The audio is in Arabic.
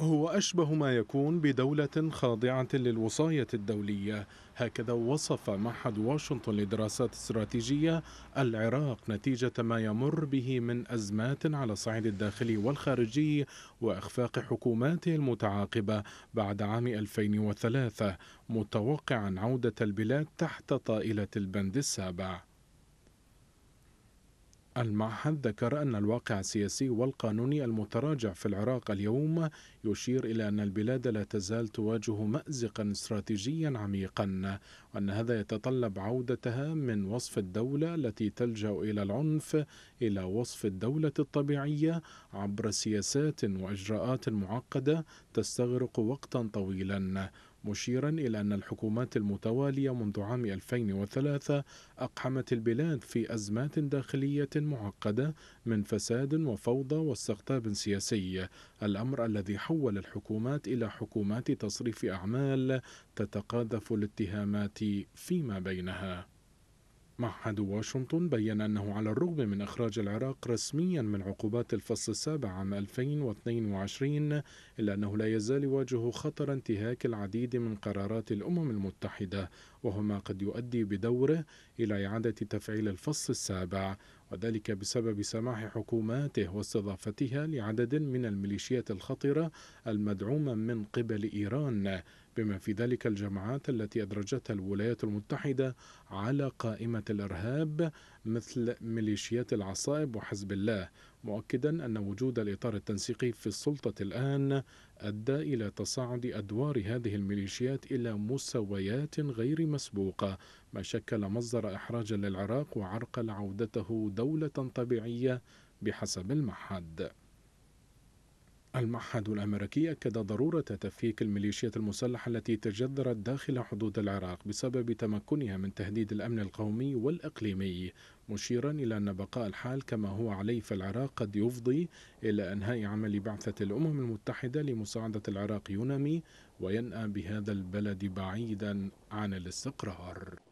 هو أشبه ما يكون بدولة خاضعة للوصاية الدولية هكذا وصف معهد واشنطن للدراسات الاستراتيجية العراق نتيجة ما يمر به من أزمات على الصعيد الداخلي والخارجي وإخفاق حكوماته المتعاقبة بعد عام 2003 متوقعا عودة البلاد تحت طائلة البند السابع المعهد ذكر أن الواقع السياسي والقانوني المتراجع في العراق اليوم يشير إلى أن البلاد لا تزال تواجه مأزقا استراتيجيا عميقا وأن هذا يتطلب عودتها من وصف الدولة التي تلجأ إلى العنف إلى وصف الدولة الطبيعية عبر سياسات وإجراءات معقدة تستغرق وقتا طويلا مشيرا إلى أن الحكومات المتوالية منذ عام 2003 أقحمت البلاد في أزمات داخلية معقدة من فساد وفوضى واستقطاب سياسي الأمر الذي حول الحكومات إلى حكومات تصريف أعمال تتقاذف الاتهامات فيما بينها معهد واشنطن بين أنه على الرغم من إخراج العراق رسميا من عقوبات الفصل السابع عام 2022 إلا أنه لا يزال يواجه خطر انتهاك العديد من قرارات الأمم المتحدة وهو ما قد يؤدي بدوره إلى إعادة تفعيل الفصل السابع وذلك بسبب سماح حكوماته واستضافتها لعدد من الميليشيات الخطرة المدعومة من قبل إيران بما في ذلك الجماعات التي أدرجتها الولايات المتحدة على قائمة الإرهاب مثل ميليشيات العصائب وحزب الله مؤكدا أن وجود الإطار التنسيقي في السلطة الآن أدى إلى تصاعد أدوار هذه الميليشيات إلى مستويات غير مسبوقة ما شكل مصدر إحراج للعراق وعرقل عودته دولة طبيعية بحسب المعهد المعهد الأمريكي أكد ضرورة تفكيك الميليشيات المسلحة التي تجذرت داخل حدود العراق بسبب تمكنها من تهديد الأمن القومي والإقليمي مشيرا إلى أن بقاء الحال كما هو عليه في العراق قد يفضي إلى إنهاء عمل بعثة الأمم المتحدة لمساعدة العراق يونامي وينأى بهذا البلد بعيدا عن الاستقرار